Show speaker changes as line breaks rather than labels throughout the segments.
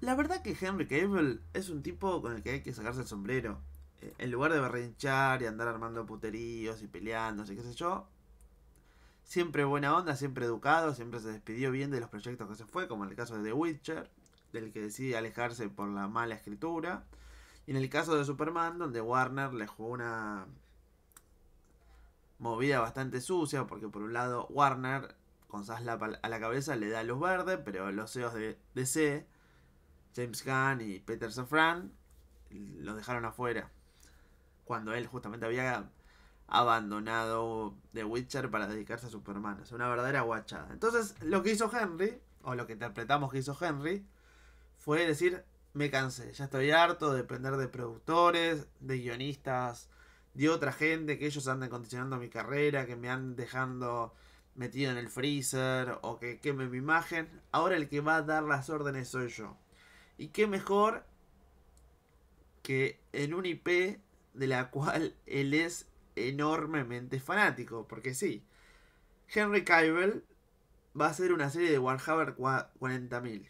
La verdad que Henry Cable es un tipo con el que hay que sacarse el sombrero. Eh, en lugar de berrinchar y andar armando puteríos y peleándose, qué sé yo. Siempre buena onda, siempre educado, siempre se despidió bien de los proyectos que se fue, como en el caso de The Witcher, del que decide alejarse por la mala escritura. Y en el caso de Superman, donde Warner le jugó una movida bastante sucia, porque por un lado Warner, con Saslap a la cabeza, le da luz verde, pero los CEOs de DC James Gunn y Peter Safran lo dejaron afuera. Cuando él justamente había abandonado The Witcher para dedicarse a Superman. Es una verdadera guachada. Entonces, lo que hizo Henry, o lo que interpretamos que hizo Henry, fue decir, me cansé, ya estoy harto de depender de productores, de guionistas, de otra gente, que ellos anden condicionando mi carrera, que me han dejando metido en el freezer o que queme mi imagen. Ahora el que va a dar las órdenes soy yo. Y qué mejor que en un IP de la cual él es enormemente fanático, porque sí, Henry Cavill va a hacer una serie de Warhammer 40.000.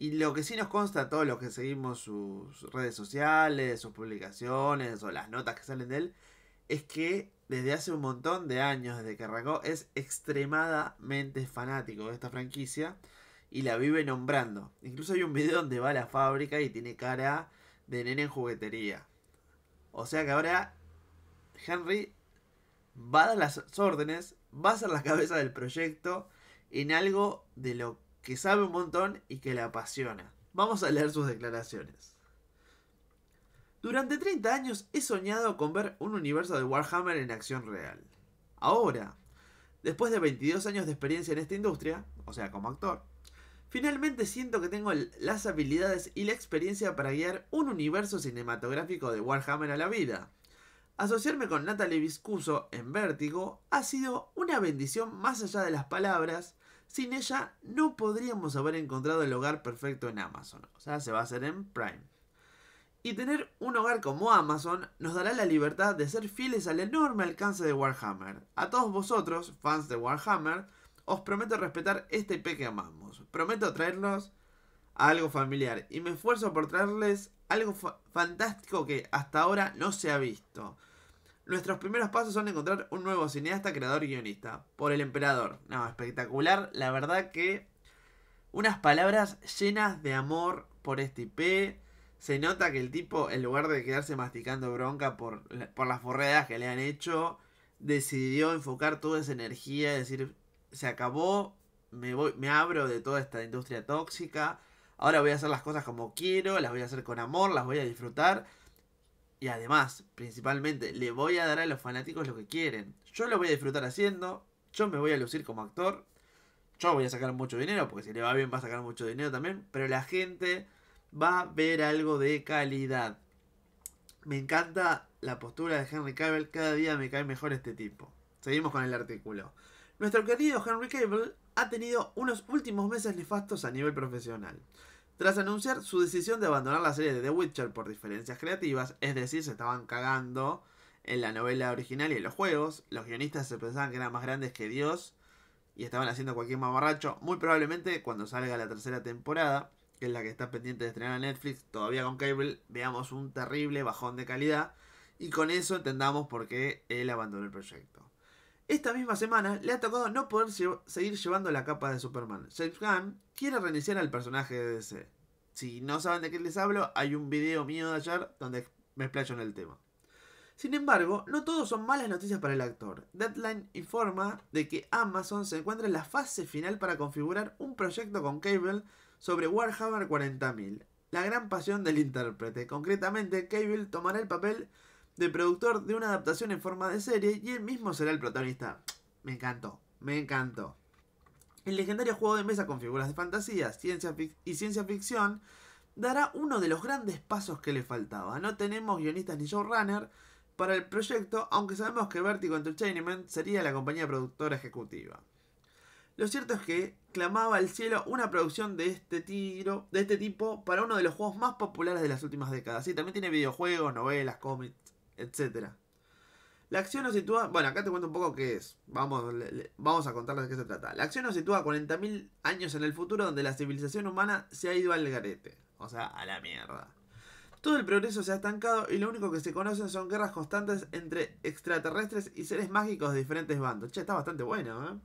Y lo que sí nos consta a todos los que seguimos sus redes sociales, sus publicaciones o las notas que salen de él, es que desde hace un montón de años, desde que arrancó, es extremadamente fanático de esta franquicia y la vive nombrando. Incluso hay un video donde va a la fábrica y tiene cara de nene en juguetería. O sea que ahora Henry va a dar las órdenes, va a ser la cabeza del proyecto en algo de lo que sabe un montón y que le apasiona. Vamos a leer sus declaraciones. Durante 30 años he soñado con ver un universo de Warhammer en acción real. Ahora, después de 22 años de experiencia en esta industria, o sea, como actor, Finalmente siento que tengo las habilidades y la experiencia para guiar un universo cinematográfico de Warhammer a la vida. Asociarme con Natalie Viscuso en Vértigo ha sido una bendición más allá de las palabras. Sin ella no podríamos haber encontrado el hogar perfecto en Amazon. O sea, se va a hacer en Prime. Y tener un hogar como Amazon nos dará la libertad de ser fieles al enorme alcance de Warhammer. A todos vosotros, fans de Warhammer, os prometo respetar este IP que amamos. Prometo traerlos a algo familiar. Y me esfuerzo por traerles algo fantástico que hasta ahora no se ha visto. Nuestros primeros pasos son encontrar un nuevo cineasta, creador y guionista. Por el emperador. No, espectacular. La verdad que unas palabras llenas de amor por este IP. Se nota que el tipo, en lugar de quedarse masticando bronca por, por las forreadas que le han hecho, decidió enfocar toda esa energía y decir, se acabó, me, voy, me abro de toda esta industria tóxica, ahora voy a hacer las cosas como quiero, las voy a hacer con amor, las voy a disfrutar. Y además, principalmente, le voy a dar a los fanáticos lo que quieren. Yo lo voy a disfrutar haciendo, yo me voy a lucir como actor, yo voy a sacar mucho dinero, porque si le va bien va a sacar mucho dinero también, pero la gente va a ver algo de calidad. Me encanta la postura de Henry Cavill, cada día me cae mejor este tipo. Seguimos con el artículo. Nuestro querido Henry Cable ha tenido unos últimos meses nefastos a nivel profesional. Tras anunciar su decisión de abandonar la serie de The Witcher por diferencias creativas, es decir, se estaban cagando en la novela original y en los juegos, los guionistas se pensaban que eran más grandes que Dios y estaban haciendo cualquier mamarracho, muy probablemente cuando salga la tercera temporada, que es la que está pendiente de estrenar a Netflix, todavía con Cable, veamos un terrible bajón de calidad y con eso entendamos por qué él abandonó el proyecto. Esta misma semana le ha tocado no poder seguir llevando la capa de Superman. James Gunn quiere reiniciar al personaje de DC. Si no saben de qué les hablo, hay un video mío de ayer donde me explayo en el tema. Sin embargo, no todo son malas noticias para el actor. Deadline informa de que Amazon se encuentra en la fase final para configurar un proyecto con Cable sobre Warhammer 40.000, la gran pasión del intérprete. Concretamente, Cable tomará el papel de productor de una adaptación en forma de serie y él mismo será el protagonista. Me encantó, me encantó. El legendario juego de mesa con figuras de fantasía ciencia y ciencia ficción dará uno de los grandes pasos que le faltaba. No tenemos guionistas ni showrunner para el proyecto, aunque sabemos que Vertigo Entertainment sería la compañía productora ejecutiva. Lo cierto es que clamaba al cielo una producción de este tiro, de este tipo, para uno de los juegos más populares de las últimas décadas. Sí, también tiene videojuegos, novelas, cómics, etcétera La acción nos sitúa, bueno, acá te cuento un poco qué es, vamos, vamos a contarles de qué se trata. La acción nos sitúa 40.000 años en el futuro donde la civilización humana se ha ido al garete, o sea, a la mierda. Todo el progreso se ha estancado y lo único que se conocen son guerras constantes entre extraterrestres y seres mágicos de diferentes bandos. Che, está bastante bueno, ¿eh?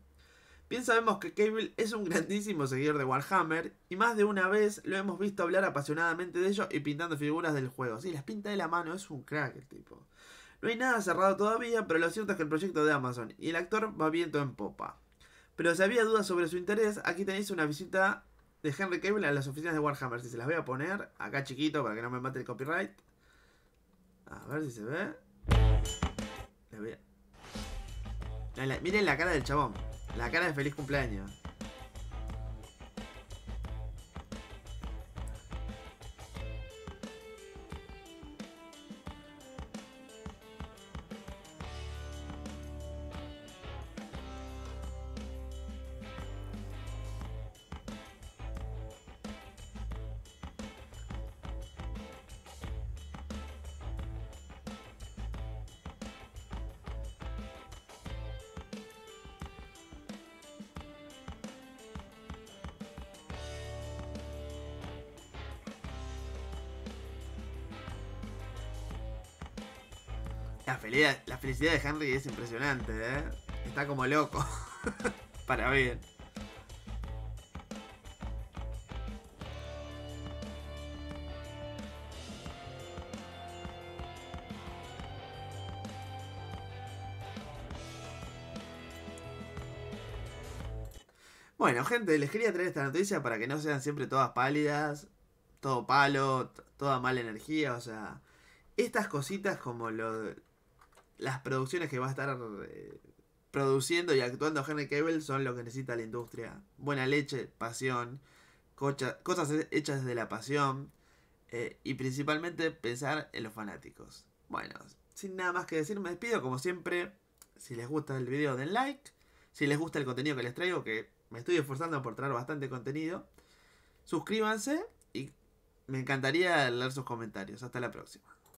Bien sabemos que Cable es un grandísimo seguidor de Warhammer y más de una vez lo hemos visto hablar apasionadamente de ello y pintando figuras del juego. Sí, las pinta de la mano, es un crack el tipo. No hay nada cerrado todavía, pero lo cierto es que el proyecto de Amazon y el actor va viento en popa. Pero si había dudas sobre su interés, aquí tenéis una visita de Henry Cable a las oficinas de Warhammer. Si se las voy a poner acá chiquito para que no me mate el copyright. A ver si se ve. Miren la cara del chabón. La cara de feliz cumpleaños. La felicidad, la felicidad de Henry es impresionante, ¿eh? Está como loco. Para bien. Bueno, gente, les quería traer esta noticia para que no sean siempre todas pálidas, todo palo, toda mala energía, o sea, estas cositas como lo, las producciones que va a estar eh, produciendo y actuando Henry Cable son lo que necesita la industria. Buena leche, pasión, cosas hechas desde la pasión eh, y principalmente pensar en los fanáticos. Bueno, sin nada más que decir, me despido como siempre. Si les gusta el video, den like. Si les gusta el contenido que les traigo, que me estoy esforzando por traer bastante contenido, suscríbanse y me encantaría leer sus comentarios. Hasta la próxima.